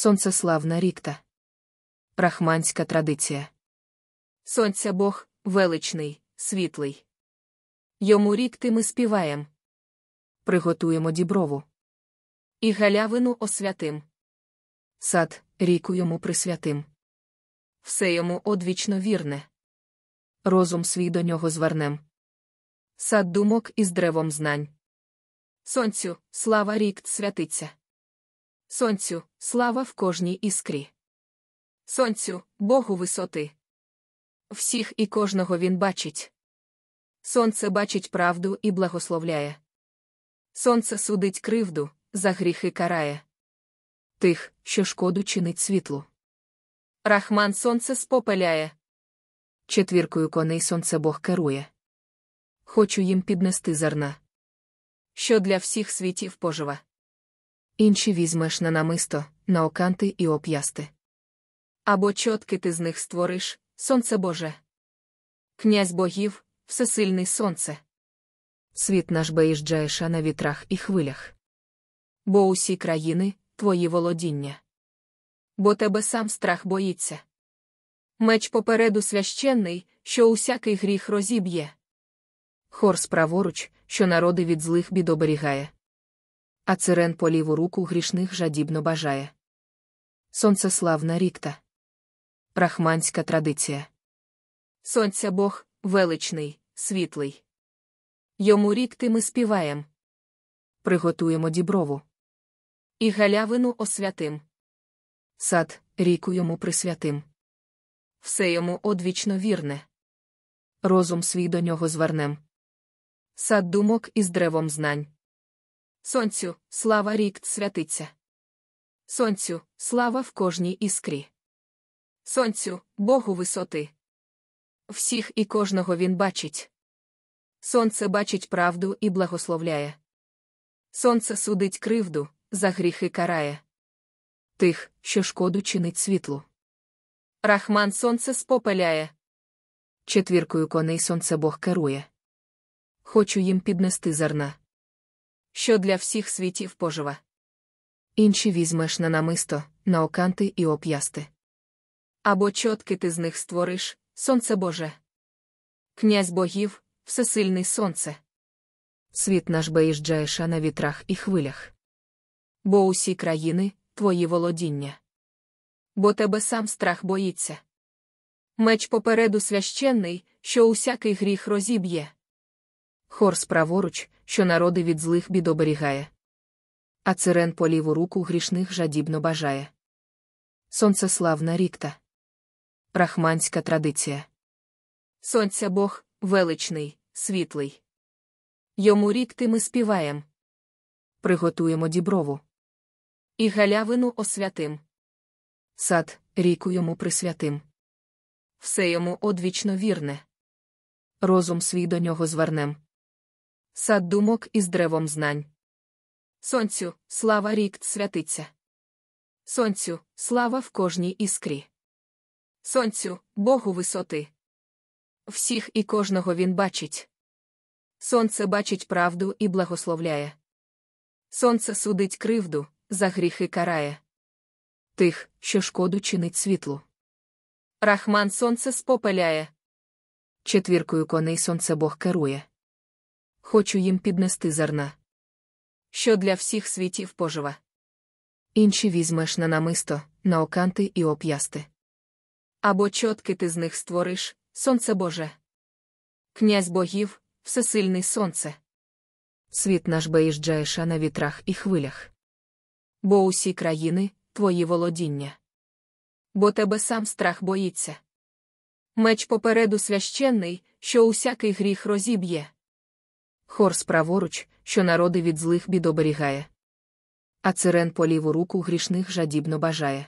сонцеславна рікта. Рахманська традиція. Сонця Бог величний, світлий. Йому рікти ми співаєм. Приготуємо діброву. І галявину освятим. Сад, ріку йому присвятим. Все йому одвічно вірне. Розум свій до нього звернем. Сад думок із древом знань. Сонцю, слава рік святиться. Сонцю, слава в кожній іскрі. Сонцю, Богу висоти. Всіх і кожного він бачить. Сонце бачить правду і благословляє. Сонце судить кривду, за гріхи карає. Тих, що шкоду чинить світлу. Рахман сонце спопеляє. Четвіркою коней сонце Бог керує. Хочу їм піднести зерна. Що для всіх світів пожива інші візьмеш на намисто, на оканти і оп'ясти. Або чотки ти з них створиш, сонце Боже. Князь богів, всесильний сонце. Світ наш беїжджаєша на вітрах і хвилях. Бо усі країни твої володіння. Бо тебе сам страх боїться. Меч попереду священний, що усякий гріх розіб'є. Хорс праворуч, що народи від злих бід оберігає а цирен по ліву руку грішних жадібно бажає. Сонцеславна рікта. Рахманська традиція. Сонця Бог величний, світлий. Йому рікти ми співаєм. Приготуємо діброву. І галявину освятим. Сад, ріку йому присвятим. Все йому одвічно вірне. Розум свій до нього звернем. Сад думок із древом знань. Сонцю, слава рік святиться. Сонцю, слава в кожній іскрі. Сонцю, Богу висоти. Всіх і кожного він бачить. Сонце бачить правду і благословляє. Сонце судить кривду, за гріхи карає. Тих, що шкоду чинить світлу. Рахман сонце спопеляє. Четвіркою коней сонце Бог керує. Хочу їм піднести зерна що для всіх світів пожива. Інші візьмеш на намисто, на оканти і оп'ясти. Або чотки ти з них створиш, сонце Боже. Князь богів, всесильний сонце. Світ наш беїжджаєша на вітрах і хвилях. Бо усі країни твої володіння. Бо тебе сам страх боїться. Меч попереду священний, що усякий гріх розіб'є. Хорс праворуч що народи від злих бід оберігає. А цирен по ліву руку грішних жадібно бажає. Сонцеславна рікта. Рахманська традиція. Сонця Бог величний, світлий. Йому рікти ми співаєм. Приготуємо діброву. І галявину освятим. Сад, ріку йому присвятим. Все йому одвічно вірне. Розум свій до нього звернем сад думок із древом знань. Сонцю, слава рік святиться. Сонцю, слава в кожній іскрі. Сонцю, Богу висоти. Всіх і кожного він бачить. Сонце бачить правду і благословляє. Сонце судить кривду, за гріхи карає. Тих, що шкоду чинить світлу. Рахман сонце спопеляє. Четвіркою коней сонце Бог керує хочу їм піднести зерна. Що для всіх світів пожива. Інші візьмеш на намисто, на оканти і оп'ясти. Або чотки ти з них створиш, сонце Боже. Князь богів, всесильний сонце. Світ наш беїжджаєша на вітрах і хвилях. Бо усі країни твої володіння. Бо тебе сам страх боїться. Меч попереду священний, що усякий гріх розіб'є. Хорс праворуч, що народи від злих бід оберігає. А цирен по ліву руку грішних жадібно бажає.